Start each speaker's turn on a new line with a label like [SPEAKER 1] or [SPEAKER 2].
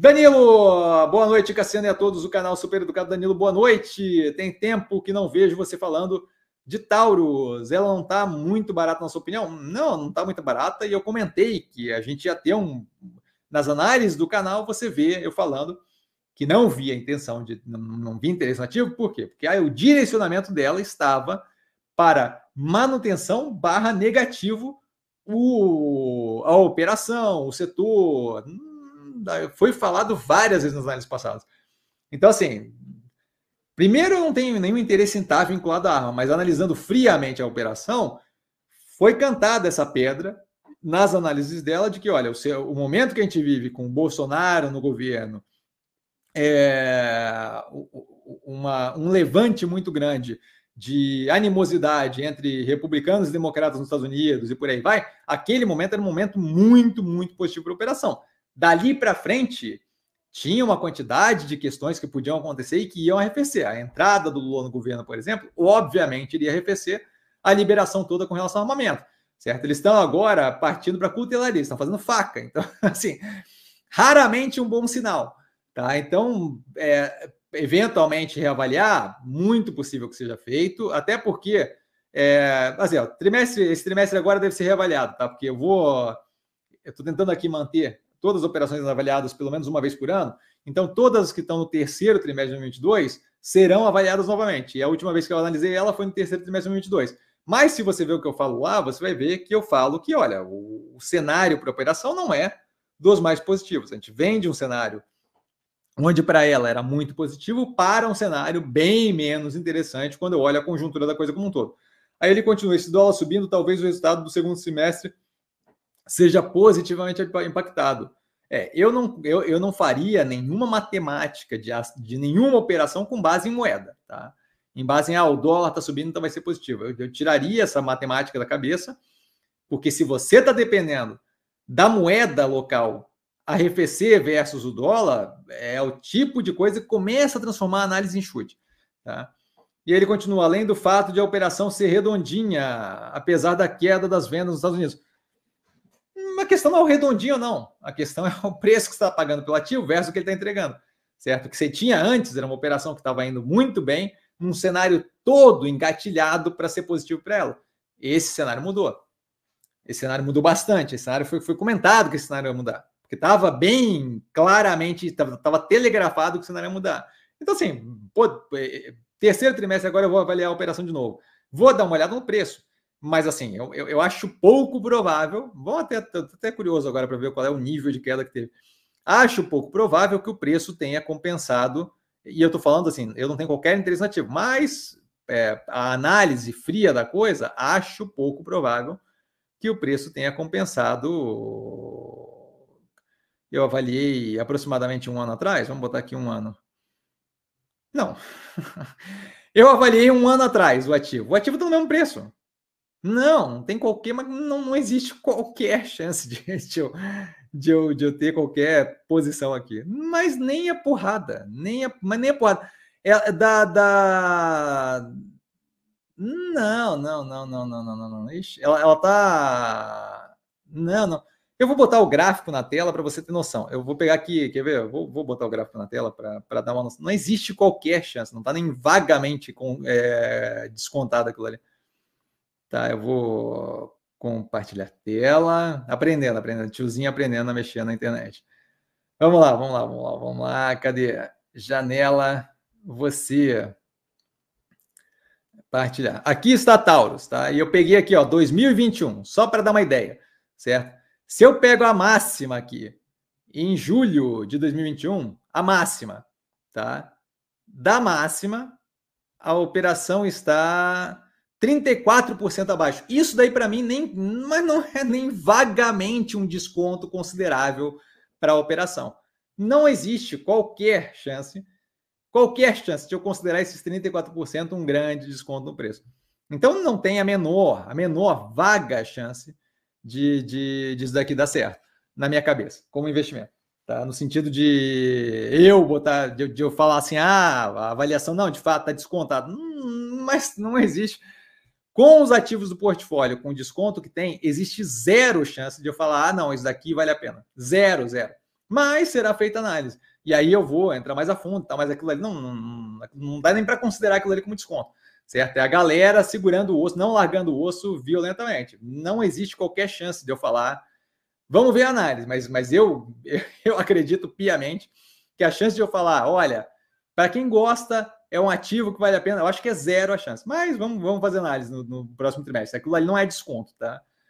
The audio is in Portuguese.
[SPEAKER 1] Danilo, boa noite, Cassiano e a todos do canal Super Educado. Danilo, boa noite. Tem tempo que não vejo você falando de Taurus. Ela não está muito barata, na sua opinião? Não, não está muito barata. E eu comentei que a gente ia ter um. Nas análises do canal, você vê eu falando que não vi a intenção de. Não, não vi interesse nativo. Por quê? Porque aí ah, o direcionamento dela estava para manutenção barra negativo o, a operação, o setor foi falado várias vezes nas lives passadas. Então, assim, primeiro eu não tenho nenhum interesse em estar vinculado à arma, mas analisando friamente a operação, foi cantada essa pedra nas análises dela de que, olha, o, seu, o momento que a gente vive com o Bolsonaro no governo, é uma, um levante muito grande de animosidade entre republicanos e democratas nos Estados Unidos e por aí vai, aquele momento era um momento muito, muito positivo para a operação. Dali para frente, tinha uma quantidade de questões que podiam acontecer e que iam arrefecer. A entrada do Lula no governo, por exemplo, obviamente iria arrefecer a liberação toda com relação ao armamento, certo? Eles estão agora partindo para cutelaria, estão fazendo faca. Então, assim, raramente um bom sinal, tá? Então, é, eventualmente reavaliar, muito possível que seja feito, até porque, é, assim, ó, é, trimestre, esse trimestre agora deve ser reavaliado, tá? Porque eu vou, eu estou tentando aqui manter todas as operações avaliadas pelo menos uma vez por ano. Então, todas as que estão no terceiro trimestre de 2022 serão avaliadas novamente. E a última vez que eu analisei ela foi no terceiro trimestre de 2022. Mas se você ver o que eu falo lá, você vai ver que eu falo que, olha, o, o cenário para operação não é dos mais positivos. A gente vem de um cenário onde para ela era muito positivo para um cenário bem menos interessante quando eu olho a conjuntura da coisa como um todo. Aí ele continua, esse dólar subindo, talvez o resultado do segundo semestre seja positivamente impactado. É, eu não, eu, eu não faria nenhuma matemática de, de nenhuma operação com base em moeda, tá? Em base em, ah, o dólar está subindo, então vai ser positivo. Eu, eu, tiraria essa matemática da cabeça, porque se você está dependendo da moeda local arrefecer versus o dólar, é o tipo de coisa que começa a transformar a análise em chute, tá? E ele continua, além do fato de a operação ser redondinha, apesar da queda das vendas nos Estados Unidos questão não é o redondinho não. A questão é o preço que você está pagando pelo ativo versus o que ele está entregando. Certo? O que você tinha antes era uma operação que estava indo muito bem, num cenário todo engatilhado para ser positivo para ela. Esse cenário mudou. Esse cenário mudou bastante. Esse cenário foi, foi comentado que esse cenário ia mudar. Porque estava bem claramente, estava telegrafado que o cenário ia mudar. Então, assim, pô, é, é, terceiro trimestre agora eu vou avaliar a operação de novo. Vou dar uma olhada no preço. Mas assim, eu, eu, eu acho pouco provável. vou até, até curioso agora para ver qual é o nível de queda que teve. Acho pouco provável que o preço tenha compensado. E eu estou falando assim, eu não tenho qualquer interesse nativo, mas é, a análise fria da coisa, acho pouco provável que o preço tenha compensado. Eu avaliei aproximadamente um ano atrás, vamos botar aqui um ano. Não. eu avaliei um ano atrás o ativo. O ativo está no mesmo preço. Não, não tem qualquer, mas não, não existe qualquer chance de, de, eu, de, eu, de eu ter qualquer posição aqui. Mas nem a porrada, nem a, mas nem a porrada. É, é da, da... Não, não, não, não, não, não, não, não. ela, ela tá. Não, não. Eu vou botar o gráfico na tela para você ter noção. Eu vou pegar aqui, quer ver? Eu vou, vou botar o gráfico na tela para dar uma noção. Não existe qualquer chance, não está nem vagamente com, é, descontado aquilo ali. Tá, eu vou compartilhar tela. Aprendendo, aprendendo. Tiozinho aprendendo a mexer na internet. Vamos lá, vamos lá, vamos lá, vamos lá. Cadê? Janela, você. Partilhar. Aqui está Taurus, tá? E eu peguei aqui, ó, 2021, só para dar uma ideia, certo? Se eu pego a máxima aqui, em julho de 2021, a máxima, tá? Da máxima, a operação está 34% abaixo. Isso daí para mim nem, mas não é nem vagamente um desconto considerável para a operação. Não existe qualquer chance, qualquer chance de eu considerar esses 34% um grande desconto no preço. Então não tem a menor, a menor vaga chance de, de isso daqui dar certo na minha cabeça, como investimento. Tá? No sentido de eu botar, de, de eu falar assim, ah, a avaliação não, de fato está descontado. Hum, mas não existe com os ativos do portfólio, com o desconto que tem, existe zero chance de eu falar: ah, não, isso daqui vale a pena. Zero, zero. Mas será feita análise. E aí eu vou entrar mais a fundo, tá? mas aquilo ali não, não, não dá nem para considerar aquilo ali como desconto. Certo? É a galera segurando o osso, não largando o osso violentamente. Não existe qualquer chance de eu falar. Vamos ver a análise, mas, mas eu, eu acredito piamente que a chance de eu falar, olha, para quem gosta é um ativo que vale a pena. Eu acho que é zero a chance. Mas vamos, vamos fazer análise no, no próximo trimestre. Aquilo ali não é desconto, tá?